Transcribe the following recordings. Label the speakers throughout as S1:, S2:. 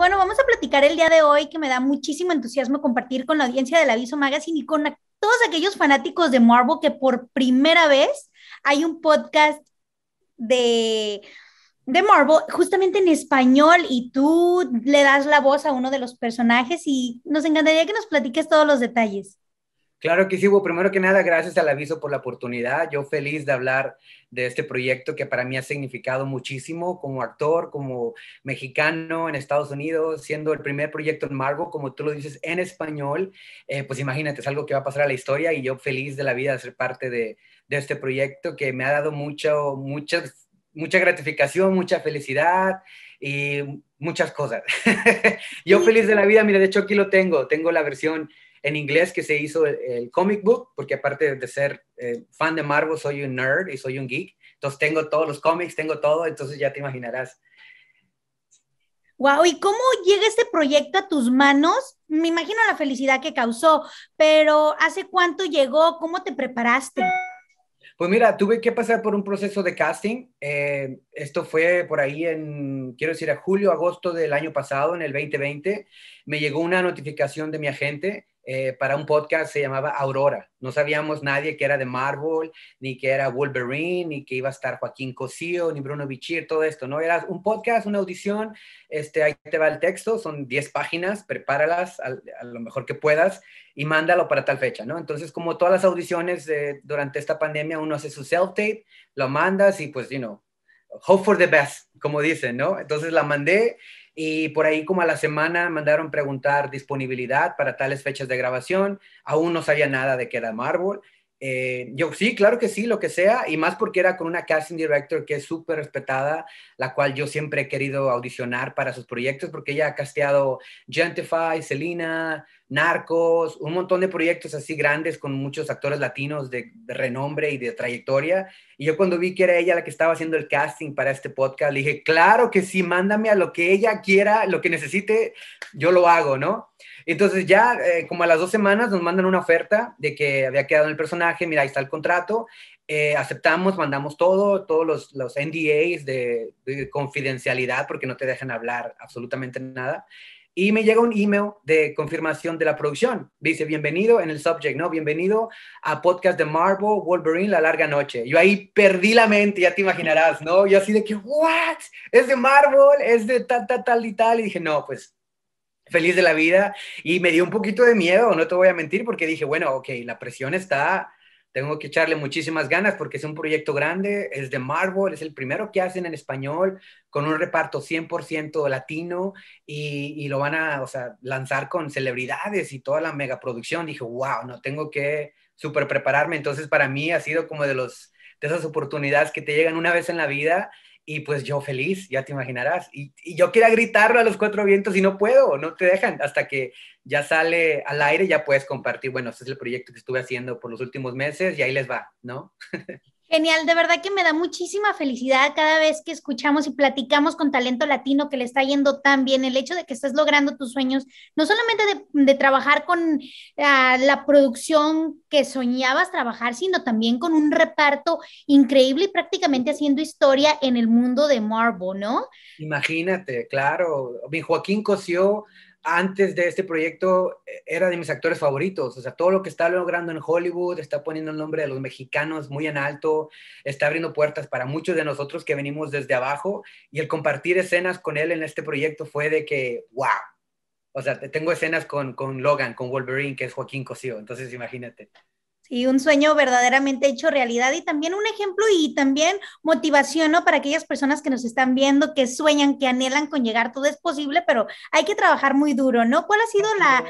S1: bueno, vamos a platicar el día de hoy que me da muchísimo entusiasmo compartir con la audiencia del Aviso Magazine y con todos aquellos fanáticos de Marvel que por primera vez hay un podcast de, de Marvel justamente en español y tú le das la voz a uno de los personajes y nos encantaría que nos platiques todos los detalles.
S2: Claro que sí, Hugo. Primero que nada, gracias al aviso por la oportunidad. Yo feliz de hablar de este proyecto que para mí ha significado muchísimo como actor, como mexicano en Estados Unidos, siendo el primer proyecto en Margo, como tú lo dices, en español. Eh, pues imagínate, es algo que va a pasar a la historia y yo feliz de la vida de ser parte de, de este proyecto que me ha dado mucho, muchas mucha gratificación, mucha felicidad y muchas cosas. yo feliz de la vida, mira, de hecho aquí lo tengo, tengo la versión en inglés que se hizo el, comic book, porque aparte de ser eh, fan de Marvel, soy un nerd y soy un geek. Entonces tengo todos los cómics, tengo todo, entonces ya te imaginarás.
S1: Wow, ¿y cómo llega este proyecto a tus manos? Me imagino la felicidad que causó, pero ¿hace cuánto llegó? ¿Cómo te preparaste?
S2: Pues mira, tuve que pasar por un proceso de casting. Eh, esto fue por ahí en, quiero decir, a julio, agosto del año pasado, en el 2020. Me llegó una notificación de mi agente eh, para un podcast se llamaba Aurora. No sabíamos nadie que era de Marvel, ni que era Wolverine, ni que iba a estar Joaquín Cosío, ni Bruno Bichir, todo esto, ¿no? Era un podcast, una audición, este, ahí te va el texto, son 10 páginas, prepáralas a, lo mejor que puedas y mándalo para tal fecha, ¿no? Entonces, como todas las audiciones durante esta pandemia, uno hace su self-tape, lo mandas y pues, you know, hope for the best, como dicen, ¿no? Entonces la mandé y por ahí como a la semana mandaron preguntar disponibilidad para tales fechas de grabación. Aún no sabía nada de que era Marvel. Eh, yo sí, claro que sí, lo que sea, y más porque era con una casting director que es súper respetada, la cual yo siempre he querido audicionar para sus proyectos, porque ella ha casteado Gentify, Selena, Narcos, un montón de proyectos así grandes con muchos actores latinos de, renombre y de trayectoria. Y yo cuando vi que era ella la que estaba haciendo el casting para este podcast, le dije, claro que sí, mándame a lo que ella quiera, lo que necesite, yo lo hago, ¿no? Entonces ya eh, como a las dos semanas nos mandan una oferta de que había quedado en el personaje, mira, ahí está el contrato, eh, aceptamos, mandamos todo, todos los, los NDAs de, de confidencialidad porque no te dejan hablar absolutamente nada y me llega un email de confirmación de la producción. Dice, bienvenido en el subject, ¿no? Bienvenido a podcast de Marvel, Wolverine, La Larga Noche. Yo ahí perdí la mente, ya te imaginarás, ¿no? Yo así de que, ¿what? Es de Marvel, es de tal, tal, tal y tal. Y dije, no, pues feliz de la vida. Y me dio un poquito de miedo, no te voy a mentir, porque dije, bueno, ok, la presión está tengo que echarle muchísimas ganas porque es un proyecto grande, es de Marvel, es el primero que hacen en español, con un reparto 100% latino y, lo van a o lanzar con celebridades y toda la megaproducción. Dije, wow, no tengo que super prepararme. Entonces, para mí ha sido como de, los, de esas oportunidades que te llegan una vez en la vida y pues yo feliz, ya te imaginarás. Y, yo quería gritarlo a los cuatro vientos y no puedo, no te dejan. Hasta que ya sale al aire, ya puedes compartir. Bueno, este es el proyecto que estuve haciendo por los últimos meses y ahí les va, ¿no?
S1: Genial, de verdad que me da muchísima felicidad cada vez que escuchamos y platicamos con talento latino que le está yendo tan bien, el hecho de que estás logrando tus sueños, no solamente de, trabajar con ah, la producción que soñabas trabajar, sino también con un reparto increíble y prácticamente haciendo historia en el mundo de Marvel, ¿no?
S2: Imagínate, claro, mi Joaquín Cosió antes de este proyecto eh, era de mis actores favoritos. O sea, todo lo que está logrando en Hollywood, está poniendo el nombre de los mexicanos muy en alto, está abriendo puertas para muchos de nosotros que venimos desde abajo. Y el compartir escenas con él en este proyecto fue de que, wow. O sea, tengo escenas con, Logan, con Wolverine, que es Joaquín Cosío. Entonces, imagínate.
S1: Y un sueño verdaderamente hecho realidad y también un ejemplo y también motivación, ¿no? Para aquellas personas que nos están viendo, que sueñan, que anhelan con llegar, todo es posible, pero hay que trabajar muy duro, ¿no? ¿Cuál ha sido la,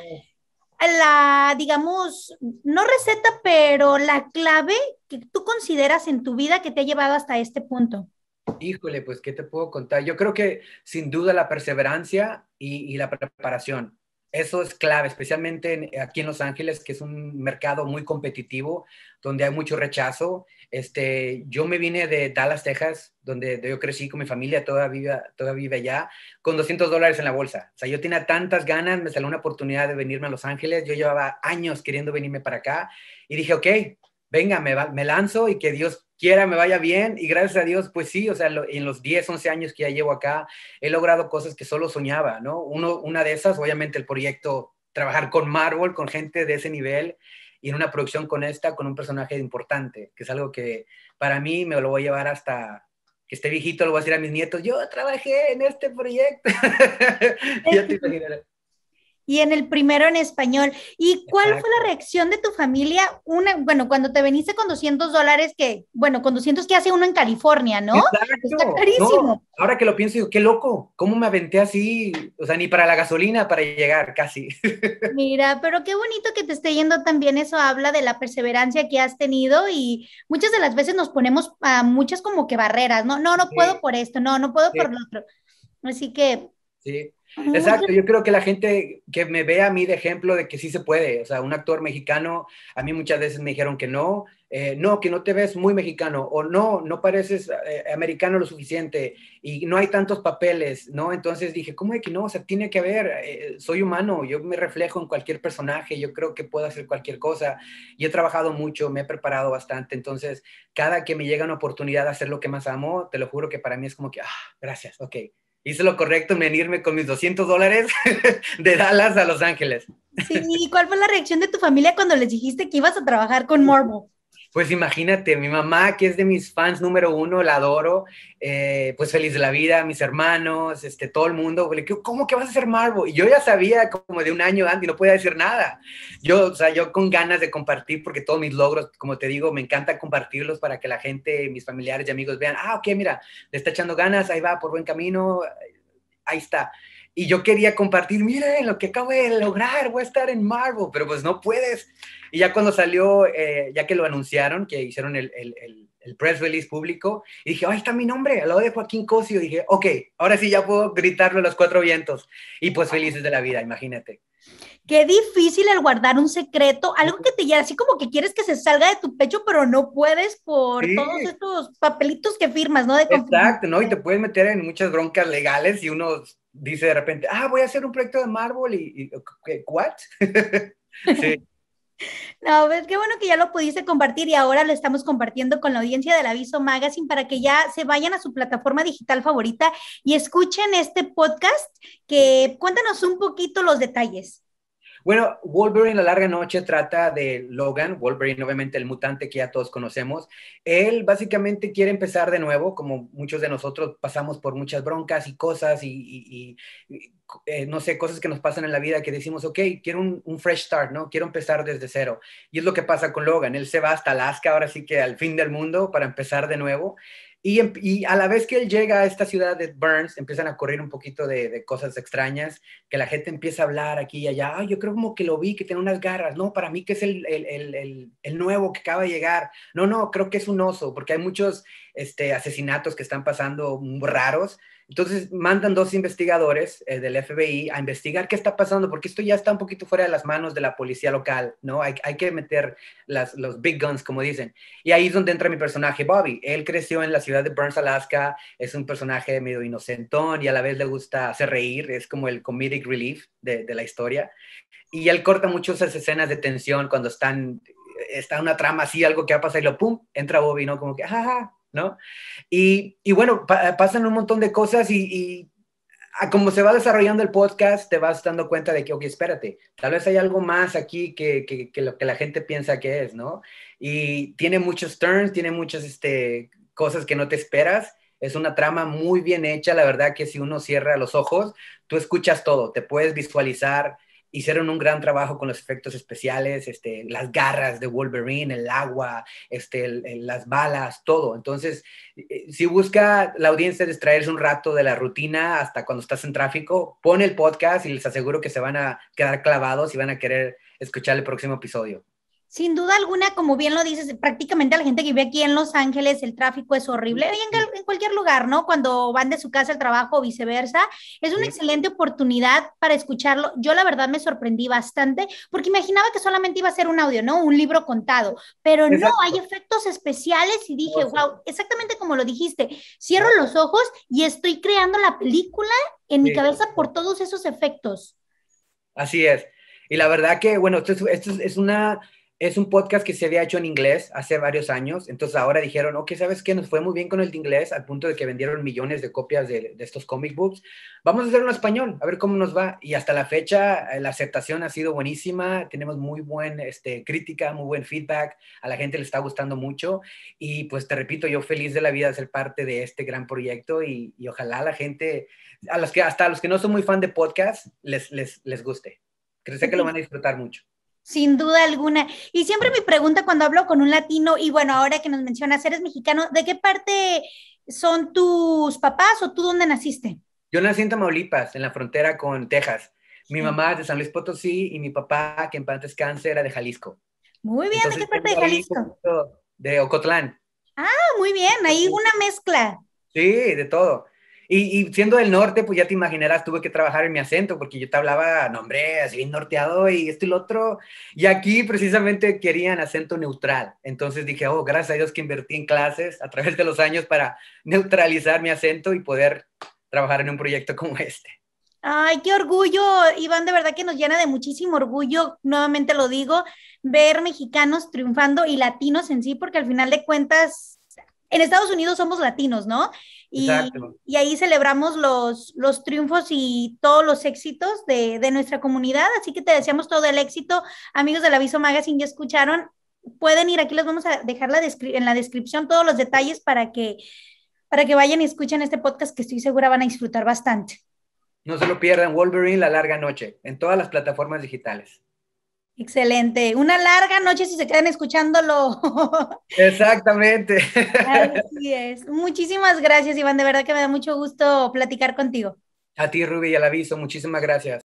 S1: la, digamos, no receta, pero la clave que tú consideras en tu vida que te ha llevado hasta este punto?
S2: Híjole, pues, ¿qué te puedo contar? Yo creo que sin duda la perseverancia y, y la preparación eso es clave, especialmente aquí en Los Ángeles, que es un mercado muy competitivo, donde hay mucho rechazo. Este, yo me vine de Dallas, Texas, donde yo crecí con mi familia, todavía, todavía vive allá, con 200 dólares en la bolsa. O sea, yo tenía tantas ganas, me salió una oportunidad de venirme a Los Ángeles, yo llevaba años queriendo venirme para acá y dije, ok, venga, me, me lanzo y que Dios quiera me vaya bien y gracias a Dios, pues sí, o sea, en los 10, 11 años que ya llevo acá, he logrado cosas que solo soñaba, ¿no? Uno, una de esas, obviamente, el proyecto, trabajar con Marvel, con gente de ese nivel y en una producción con esta, con un personaje importante, que es algo que para mí me lo voy a llevar hasta que esté viejito, lo voy a decir a mis nietos, yo
S1: trabajé en este proyecto. ya te y en el primero en español. ¿Y cuál fue la reacción de tu familia? Una, bueno, cuando te veniste con 200 dólares, que, bueno, con 200 que hace uno en California, ¿no? Está carísimo.
S2: ahora que lo pienso, digo, qué loco, ¿cómo me aventé así? O sea, ni para la gasolina para llegar casi.
S1: Mira, pero qué bonito que te esté yendo también, eso habla de la perseverancia que has tenido y muchas de las veces nos ponemos a muchas como que barreras, ¿no? No, no puedo por esto, no, no puedo por lo otro. Así que...
S2: Sí. Ah, Exacto, yo creo que la gente que me ve a mí de ejemplo de que sí se puede, o sea, un actor mexicano, a mí muchas veces me dijeron que no, eh, no, que no te ves muy mexicano, o no, no pareces eh, americano lo suficiente, y no hay tantos papeles, ¿no? Entonces dije, ¿cómo es que no? O sea, tiene que haber, eh, soy humano, yo me reflejo en cualquier personaje, yo creo que puedo hacer cualquier cosa, y he trabajado mucho, me he preparado bastante, entonces cada que me llega una oportunidad de hacer lo que más amo, te lo juro que para mí es como que, ah, gracias, ok hice lo correcto en venirme con mis 200 dólares de Dallas a Los Ángeles.
S1: Sí, ¿y cuál fue la reacción de tu familia cuando les dijiste que ibas a trabajar con Marvel?
S2: pues imagínate, mi mamá, que es de mis fans número uno, la adoro, eh, pues feliz de la vida, mis hermanos, este, todo el mundo, le ¿cómo que vas a ser Marvel? Y yo ya sabía como de un año antes, no podía decir nada. Yo, o sea, yo con ganas de compartir, porque todos mis logros, como te digo, me encanta compartirlos para que la gente, mis familiares y amigos vean, ah, ok, mira, le está echando ganas, ahí va por buen camino, ahí está y yo quería compartir, miren lo que acabo de lograr, voy a estar en Marvel, pero pues no puedes. Y ya cuando salió, eh, ya que lo anunciaron, que hicieron el, el, el, el press release público, y dije, ahí está mi nombre, al lado de Joaquín Cosio, dije, ok, ahora sí ya puedo gritarlo a los cuatro vientos. Y pues felices de la vida, imagínate.
S1: Qué difícil el guardar un secreto, algo que te llega así como que quieres que se salga de tu pecho, pero no puedes por todos estos papelitos que firmas, ¿no?
S2: Exacto, ¿no? Y te puedes meter en muchas broncas legales y unos dice de repente, ah, voy a hacer un proyecto de Marvel y, y ¿what?
S1: No, ves pues, qué bueno que ya lo pudiste compartir y ahora lo estamos compartiendo con la audiencia del Aviso Magazine para que ya se vayan a su plataforma digital favorita y escuchen este podcast que cuéntanos un poquito los detalles.
S2: Bueno, Wolverine La Larga Noche trata de Logan, Wolverine obviamente el mutante que ya todos conocemos. Él básicamente quiere empezar de nuevo, como muchos de nosotros pasamos por muchas broncas y cosas y, eh, no sé, cosas que nos pasan en la vida que decimos, ok, quiero un, un, fresh start, ¿no? Quiero empezar desde cero. Y es lo que pasa con Logan. Él se va hasta Alaska, ahora sí que al fin del mundo, para empezar de nuevo. Em, y, a la vez que él llega a esta ciudad de Burns, empiezan a correr un poquito de, cosas extrañas, que la gente empieza a hablar aquí y allá, yo creo como que lo vi, que tiene unas garras, no, para mí que es el, el, el, el, nuevo que acaba de llegar, no, no, creo que es un oso, porque hay muchos este, asesinatos que están pasando raros, entonces mandan dos investigadores eh, del FBI a investigar qué está pasando, porque esto ya está un poquito fuera de las manos de la policía local, ¿no? Hay, que meter las, los big guns, como dicen. Y ahí es donde entra mi personaje, Bobby. Él creció en la ciudad de Burns, Alaska, es un personaje medio inocentón y a la vez le gusta hacer reír, es como el comedic relief de, la historia. Y él corta muchas esas escenas de tensión cuando están, está una trama así, algo que va a pasar y lo pum, entra Bobby, ¿no? Como que, jaja, ah, ah, ah". ¿no? Y, bueno, pasan un montón de cosas y, como se va desarrollando el podcast, te vas dando cuenta de que, ok, espérate, tal vez hay algo más aquí que, lo que la gente piensa que es, ¿no? Y tiene muchos turns, tiene muchas este, cosas que no te esperas. Es una trama muy bien hecha, la verdad que si uno cierra los ojos, tú escuchas todo, te puedes visualizar hicieron un gran trabajo con los efectos especiales, este, las garras de Wolverine, el agua, este, las balas, todo. Entonces, eh, si busca la audiencia distraerse un rato de la rutina hasta cuando estás en tráfico, pone el podcast y les aseguro que se van a quedar clavados y van a querer escuchar el próximo episodio.
S1: Sin duda alguna, como bien lo dices, prácticamente la gente que vive aquí en Los Ángeles el tráfico es horrible. en, cualquier lugar, ¿no? Cuando van de su casa al trabajo o viceversa, es una excelente oportunidad para escucharlo. Yo la verdad me sorprendí bastante porque imaginaba que solamente iba a ser un audio, ¿no? Un libro contado. Pero no, hay efectos especiales y dije, wow, exactamente como lo dijiste, cierro los ojos y estoy creando la película en mi cabeza por todos esos efectos.
S2: Así es. Y la verdad que, bueno, esto es, esto es una es un podcast que se había hecho en inglés hace varios años, entonces ahora dijeron, ok, ¿sabes qué? Nos fue muy bien con el de inglés al punto de que vendieron millones de copias de, estos comic books. Vamos a hacerlo en español, a ver cómo nos va. Y hasta la fecha eh, la aceptación ha sido buenísima, tenemos muy buena este, crítica, muy buen feedback, a la gente le está gustando mucho y pues te repito, yo feliz de la vida de ser parte de este gran proyecto y, ojalá la gente, a los que, hasta a los que no son muy fan de podcast, les, les, les guste. Creo que lo van a disfrutar mucho.
S1: Sin duda alguna. Y siempre mi pregunta cuando hablo con un latino, y bueno, ahora que nos mencionas, eres mexicano, ¿de qué parte son tus papás o tú dónde naciste?
S2: Yo nací en Tamaulipas, en la frontera con Texas. Mi mamá es de San Luis Potosí y mi papá, que en paz cáncer, era de Jalisco.
S1: Muy bien, ¿de qué parte de Jalisco?
S2: De Ocotlán.
S1: Ah, muy bien, ahí una mezcla.
S2: Sí, de todo. Y, siendo del norte, pues ya te imaginarás, tuve que trabajar en mi acento, porque yo te hablaba, no así bien norteado y esto y lo otro. Y aquí precisamente querían acento neutral. Entonces dije, oh, gracias a Dios que invertí en clases a través de los años para neutralizar mi acento y poder trabajar en un proyecto como este.
S1: Ay, qué orgullo, Iván, de verdad que nos llena de muchísimo orgullo, nuevamente lo digo, ver mexicanos triunfando y latinos en sí, porque al final de cuentas en Estados Unidos somos latinos, ¿no? Y, ahí celebramos los, triunfos y todos los éxitos de, nuestra comunidad. Así que te deseamos todo el éxito. Amigos del Aviso Magazine, ya escucharon. Pueden ir, aquí les vamos a dejar la en la descripción todos los detalles para que, para que vayan y escuchen este podcast que estoy segura van a disfrutar bastante.
S2: No se lo pierdan, Wolverine, la larga noche, en todas las plataformas digitales.
S1: Excelente. Una larga noche si se quedan escuchándolo.
S2: Exactamente.
S1: Así es. Muchísimas gracias, Iván. De verdad que me da mucho gusto platicar contigo.
S2: A ti, Ruby, y al aviso. Muchísimas gracias.